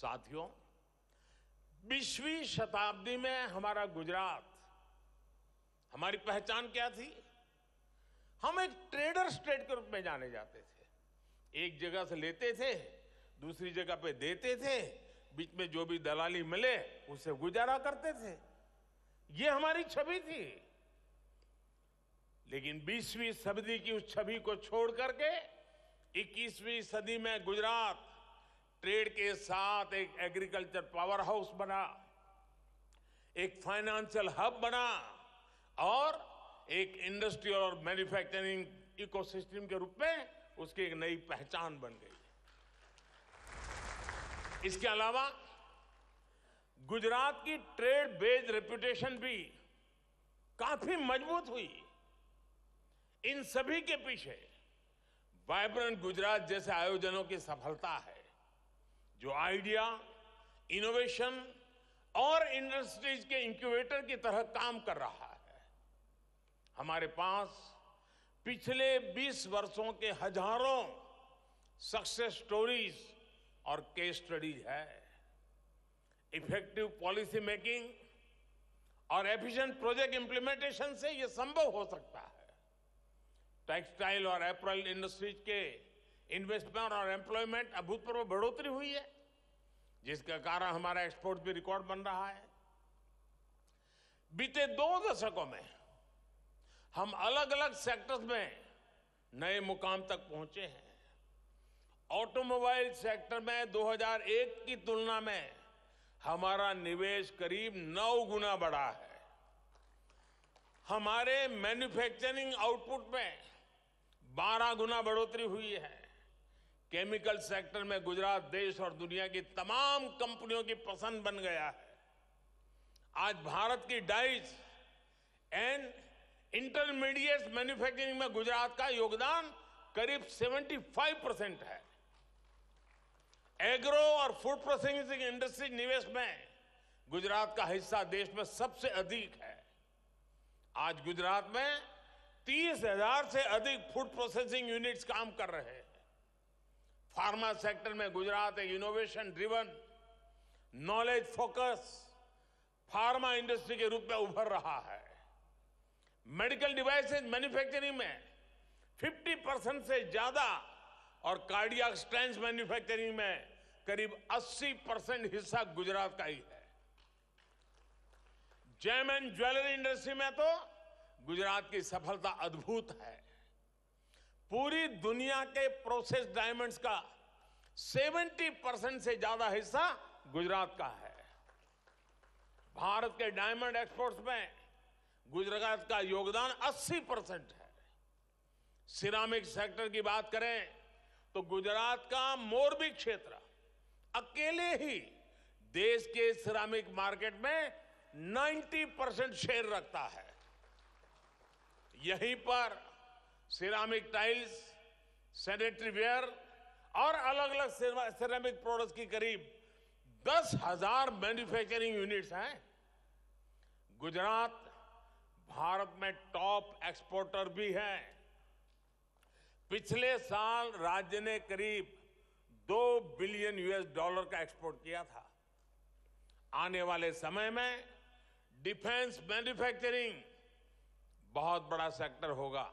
साथियों बीसवीं शताब्दी में हमारा गुजरात हमारी पहचान क्या थी हम एक ट्रेडर स्टेट के रूप में जाने जाते थे एक जगह से लेते थे दूसरी जगह पे देते थे बीच में जो भी दलाली मिले उसे गुजारा करते थे ये हमारी छवि थी लेकिन 20वीं सदी की उस छवि को छोड़ करके 21वीं सदी में गुजरात ट्रेड के साथ एक एग्रीकल्चर पावर हाउस बना एक फाइनेंशियल हब बना और एक इंडस्ट्रियल और मैन्युफैक्चरिंग इकोसिस्टम के रूप में उसकी एक नई पहचान बन गई इसके अलावा गुजरात की ट्रेड बेस्ड रेप्यूटेशन भी काफी मजबूत हुई इन सभी के पीछे वाइब्रेंट गुजरात जैसे आयोजनों की सफलता है जो आइडिया इनोवेशन और इंडस्ट्रीज के इंक्यूबेटर की तरह काम कर रहा है हमारे पास पिछले 20 वर्षों के हजारों सक्सेस स्टोरीज और केस स्टडीज है इफेक्टिव पॉलिसी मेकिंग और एफिशिएंट प्रोजेक्ट इंप्लीमेंटेशन से यह संभव हो सकता है टेक्सटाइल और एप्रल इंडस्ट्रीज के इन्वेस्टमेंट और एम्प्लॉयमेंट अभूतपूर्व बढ़ोतरी हुई है जिसके कारण हमारा एक्सपोर्ट भी रिकॉर्ड बन रहा है बीते दो दशकों में हम अलग अलग सेक्टर्स में नए मुकाम तक पहुंचे हैं ऑटोमोबाइल सेक्टर में 2001 की तुलना में हमारा निवेश करीब नौ गुना बढ़ा है हमारे मैन्युफैक्चरिंग आउटपुट में बारह गुना बढ़ोतरी हुई है केमिकल सेक्टर में गुजरात देश और दुनिया की तमाम कंपनियों की पसंद बन गया है आज भारत की डाइज एंड इंटरमीडिएट मैन्युफैक्चरिंग में गुजरात का योगदान करीब 75 परसेंट है एग्रो और फूड प्रोसेसिंग इंडस्ट्री निवेश में गुजरात का हिस्सा देश में सबसे अधिक है आज गुजरात में तीस हजार से अधिक फूड प्रोसेसिंग यूनिट्स काम कर रहे हैं फार्मा सेक्टर में गुजरात एक innovation driven knowledge focus pharma industry के रूप में उभर रहा है मेडिकल डिवाइसेज मैन्युफैक्चरिंग में 50 परसेंट से ज्यादा और कार्डियक स्टेंस मैन्युफैक्चरिंग में करीब 80 परसेंट हिस्सा गुजरात का ही है जैम एंड ज्वेलरी इंडस्ट्री में तो गुजरात की सफलता अद्भुत है पूरी दुनिया के प्रोसेस डायमंड्स का 70 परसेंट से ज्यादा हिस्सा गुजरात का है भारत के डायमंड एक्सपोर्ट्स में गुजरात का योगदान 80 परसेंट है सिरामिक सेक्टर की बात करें तो गुजरात का मोरबी क्षेत्र अकेले ही देश के सिरामिक मार्केट में 90 परसेंट शेयर रखता है यहीं पर सिरामिक टाइल्स सैनिटरी वेयर और अलग अलग सिरामिक प्रोडक्ट्स की करीब दस हजार मैन्युफैक्चरिंग यूनिट्स हैं गुजरात भारत में टॉप एक्सपोर्टर भी है पिछले साल राज्य ने करीब दो बिलियन यूएस डॉलर का एक्सपोर्ट किया था आने वाले समय में डिफेंस मैन्युफैक्चरिंग बहुत बड़ा सेक्टर होगा